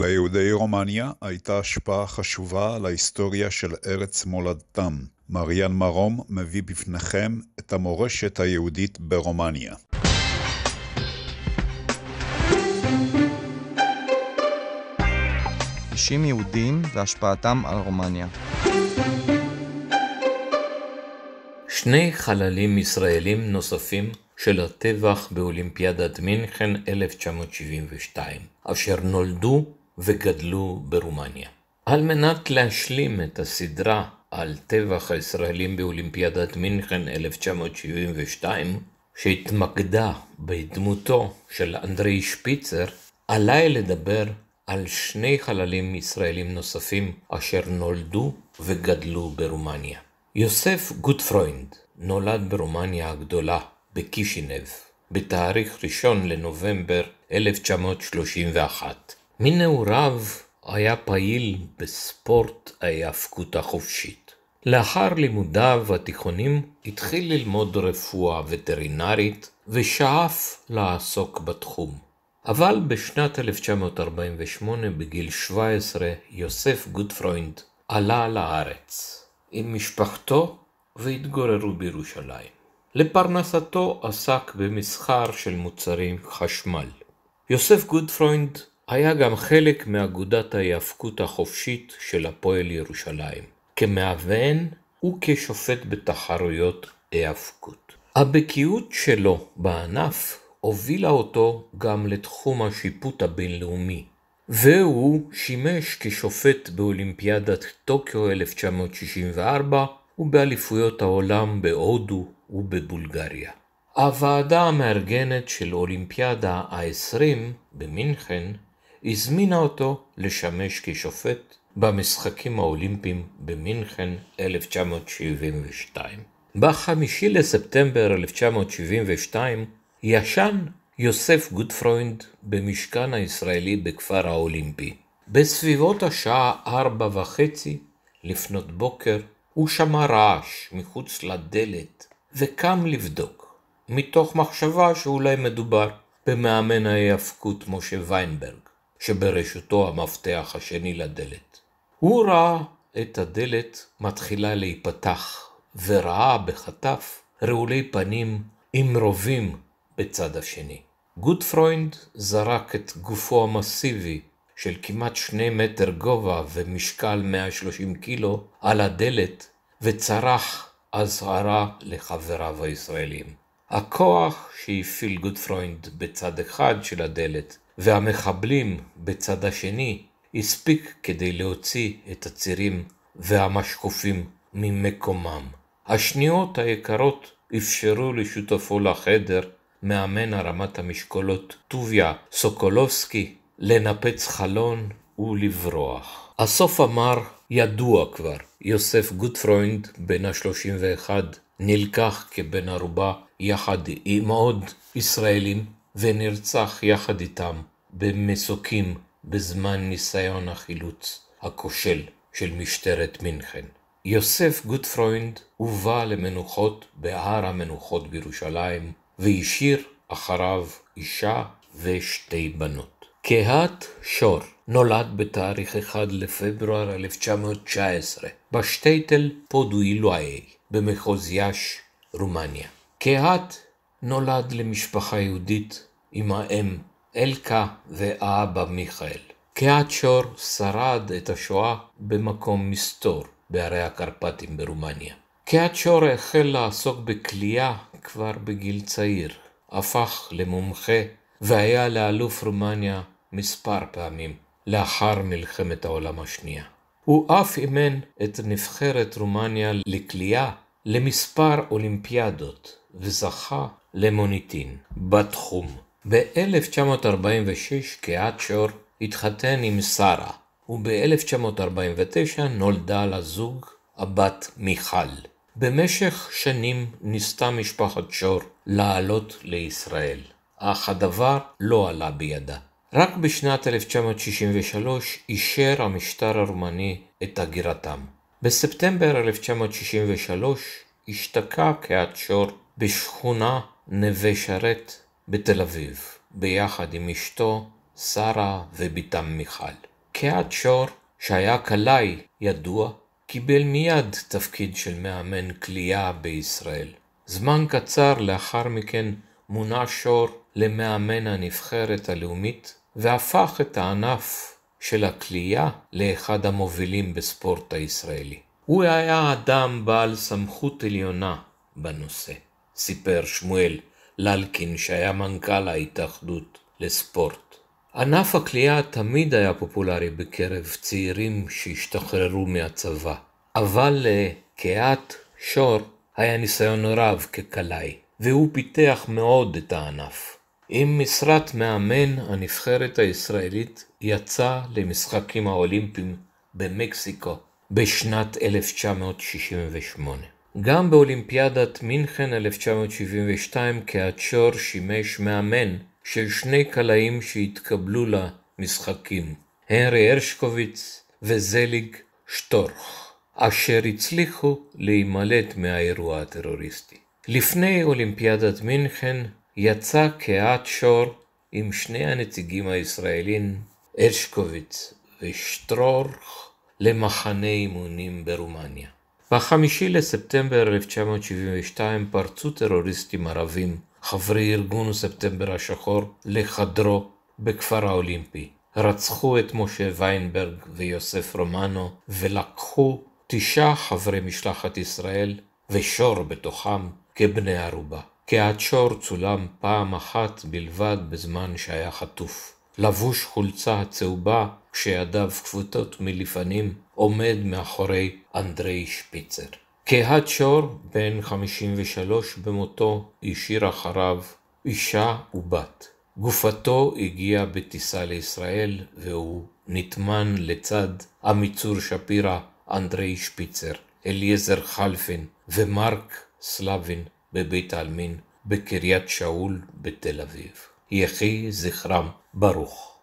ליהודי רומניה הייתה השפעה חשובה על ההיסטוריה של ארץ מולדתם. מריאן מרום מביא בפניכם את המורשת היהודית ברומניה. אישים יהודים והשפעתם על רומניה. שני חללים ישראלים נוספים של הטבח באולימפיאדת מינכן 1972, אשר נולדו וגדלו ברומניה. על מנת להשלים את הסדרה על טבח הישראלים באולימפיאדת מינכן 1972, שהתמקדה בדמותו של אנדרי שפיצר, עליי לדבר על שני חללים ישראלים נוספים אשר נולדו וגדלו ברומניה. יוסף גוטפרוינד נולד ברומניה הגדולה, בקישינב, בתאריך 1 לנובמבר 1931, מנעוריו היה פעיל בספורט ההיאבקות החופשית. לאחר לימודיו התיכונים התחיל ללמוד רפואה וטרינרית ושאף לעסוק בתחום. אבל בשנת 1948, בגיל 17, יוסף גוטפרוינד עלה לארץ עם משפחתו והתגוררו בירושלים. לפרנסתו עסק במסחר של מוצרים חשמל. יוסף גוטפרוינד היה גם חלק מאגודת ההיאבקות החופשית של הפועל ירושלים, כמאבן וכשופט בתחרויות היאבקות. הבקיאות שלו בענף הובילה אותו גם לתחום השיפוט הבינלאומי, והוא שימש כשופט באולימפיאדת טוקיו 1964 ובאליפויות העולם בהודו ובבולגריה. הוועדה המארגנת של אולימפיאדה ה-20 במינכן הזמינה אותו לשמש כשופט במשחקים האולימפיים במינכן 1972. ב-5 לספטמבר 1972 ישן יוסף גוטפרוינד במשכן הישראלי בכפר האולימפי. בסביבות השעה ארבע וחצי לפנות בוקר הוא שמע רעש מחוץ לדלת וקם לבדוק, מתוך מחשבה שאולי מדובר במאמן ההיאבקות משה ויינברג. שברשותו המפתח השני לדלת. הוא ראה את הדלת מתחילה להיפתח, וראה בחטף רעולי פנים עם רובים בצד השני. גוטפרוינד זרק את גופו המסיבי של כמעט שני מטר גובה ומשקל 130 קילו על הדלת וצרח אזהרה לחבריו הישראלים. הכוח שהפעיל גוטפרוינד בצד אחד של הדלת והמחבלים בצד השני הספיק כדי להוציא את הצירים והמשקופים ממקומם. השניות היקרות אפשרו לשותפו לחדר, מאמן הרמת המשקולות טוביה סוקולובסקי, לנפץ חלון ולברוח. הסוף המר ידוע כבר, יוסף גוטפרוינד בן ה-31 נלקח כבן ערובה יחד עם עוד ישראלים ונרצח יחד איתם במסוקים בזמן ניסיון החילוץ הכושל של משטרת מינכן. יוסף גוטפרוינד הובא למנוחות בהר המנוחות בירושלים, והשאיר אחריו אישה ושתי בנות. קהת שור נולד בתאריך 1 לפברואר 1919 בשטייטל פודוילואי במחוז יאש, רומניה. קהת נולד למשפחה יהודית עם האם, אלקה ואבא מיכאל. קהת שור שרד את השואה במקום מסתור, בערי הקרפטים ברומניה. קהת שור החל לעסוק בכלייה כבר בגיל צעיר, הפך למומחה והיה לאלוף רומניה מספר פעמים לאחר מלחמת העולם השנייה. הוא אף אימן את נבחרת רומניה לכלייה למספר אולימפיאדות וזכה למוניטין בתחום. ב-1946 קיאצ'ור התחתן עם שרה, וב-1949 נולדה לזוג הבת מיכל. במשך שנים ניסתה משפחת שור לעלות לישראל, אך הדבר לא עלה בידה. רק בשנת 1963 אישר המשטר הרומני את הגירתם. בספטמבר 1963 השתקע קהת שור בשכונה נווה שרת בתל אביב, ביחד עם אשתו, שרה ובתם מיכל. קהת שור, שהיה קלעי ידוע, קיבל מיד תפקיד של מאמן כליאה בישראל. זמן קצר לאחר מכן מונה שור למאמן הנבחרת הלאומית, והפך את הענף של הכלייה לאחד המובילים בספורט הישראלי. הוא היה אדם בעל סמכות עליונה בנושא, סיפר שמואל ללקין, שהיה מנכ"ל ההתאחדות לספורט. ענף הכלייה תמיד היה פופולרי בקרב צעירים שהשתחררו מהצבא, אבל לקהת שור היה ניסיון רב כקלעי, והוא פיתח מאוד את הענף. עם משרת מאמן, הנבחרת הישראלית יצאה למשחקים האולימפיים במקסיקו בשנת 1968. גם באולימפיאדת מינכן 1972 קהצ'ור שימש מאמן של שני קלעים שהתקבלו למשחקים, הנרי הרשקוביץ וזליג שטורך, אשר הצליחו להימלט מהאירוע הטרוריסטי. לפני אולימפיאדת מינכן יצא קהצ'ור עם שני הנציגים הישראלים, הרשקוביץ ושטרוך, למחנה אימונים ברומניה. ב-5 לספטמבר 1972 פרצו טרוריסטים ערבים, חברי ארגון ספטמבר השחור, לחדרו בכפר האולימפי. רצחו את משה ויינברג ויוסף רומנו ולקחו תשעה חברי משלחת ישראל ושור בתוכם כבני ערובה. קהת שור צולם פעם אחת בלבד בזמן שהיה חטוף. לבוש חולצה הצהובה, כשידיו כפותות מלפנים, עומד מאחורי אנדרי שפיצר. קהת שור, בן 53 במותו, השאיר אחריו אישה ובת. גופתו הגיעה בטיסה לישראל והוא נטמן לצד עמיצור שפירא, אנדרי שפיצר, אליעזר חלפין ומרק סלבין בבית העלמין בקריית שאול בתל אביב. יחי זכרם ברוך.